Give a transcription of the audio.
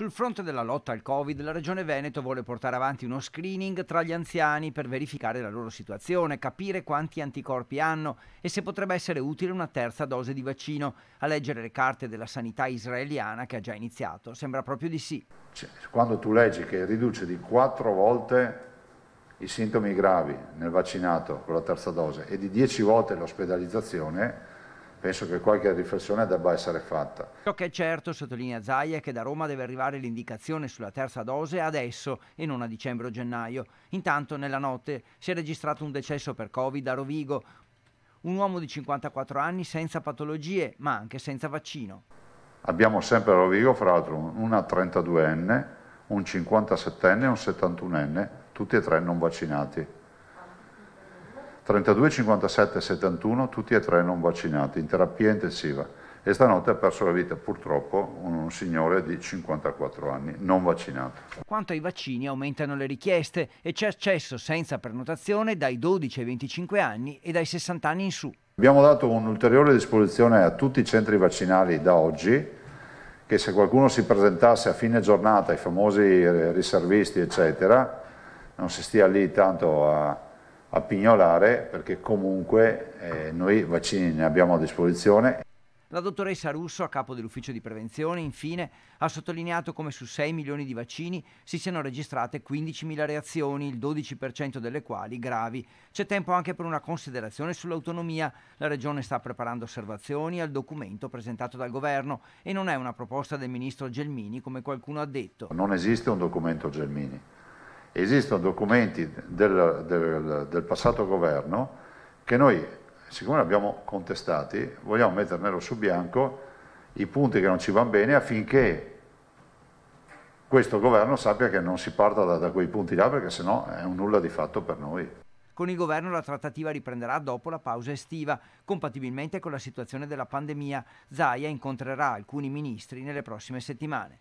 Sul fronte della lotta al Covid, la Regione Veneto vuole portare avanti uno screening tra gli anziani per verificare la loro situazione, capire quanti anticorpi hanno e se potrebbe essere utile una terza dose di vaccino. A leggere le carte della sanità israeliana che ha già iniziato, sembra proprio di sì. Quando tu leggi che riduce di quattro volte i sintomi gravi nel vaccinato con la terza dose e di dieci volte l'ospedalizzazione, penso che qualche riflessione debba essere fatta. Ciò che è certo, sottolinea Zaia, è che da Roma deve arrivare l'indicazione sulla terza dose adesso e non a dicembre o gennaio. Intanto nella notte si è registrato un decesso per Covid a Rovigo, un uomo di 54 anni senza patologie ma anche senza vaccino. Abbiamo sempre a Rovigo, fra l'altro, una 32enne, un 57enne e un 71enne, tutti e tre non vaccinati. 32, 57, 71, tutti e tre non vaccinati, in terapia intensiva. E stanotte ha perso la vita purtroppo un signore di 54 anni non vaccinato. Quanto ai vaccini aumentano le richieste e c'è accesso senza prenotazione dai 12 ai 25 anni e dai 60 anni in su. Abbiamo dato un'ulteriore disposizione a tutti i centri vaccinali da oggi che se qualcuno si presentasse a fine giornata, i famosi eh, riservisti eccetera, non si stia lì tanto a a pignolare perché comunque eh, noi vaccini ne abbiamo a disposizione. La dottoressa Russo, a capo dell'ufficio di prevenzione, infine, ha sottolineato come su 6 milioni di vaccini si siano registrate 15.000 reazioni, il 12% delle quali gravi. C'è tempo anche per una considerazione sull'autonomia. La Regione sta preparando osservazioni al documento presentato dal Governo e non è una proposta del ministro Gelmini come qualcuno ha detto. Non esiste un documento Gelmini esistono documenti del, del, del passato governo che noi, siccome li abbiamo contestati, vogliamo mettere nero su bianco i punti che non ci vanno bene affinché questo governo sappia che non si parta da, da quei punti là perché sennò è un nulla di fatto per noi. Con il governo la trattativa riprenderà dopo la pausa estiva. Compatibilmente con la situazione della pandemia, Zaia incontrerà alcuni ministri nelle prossime settimane.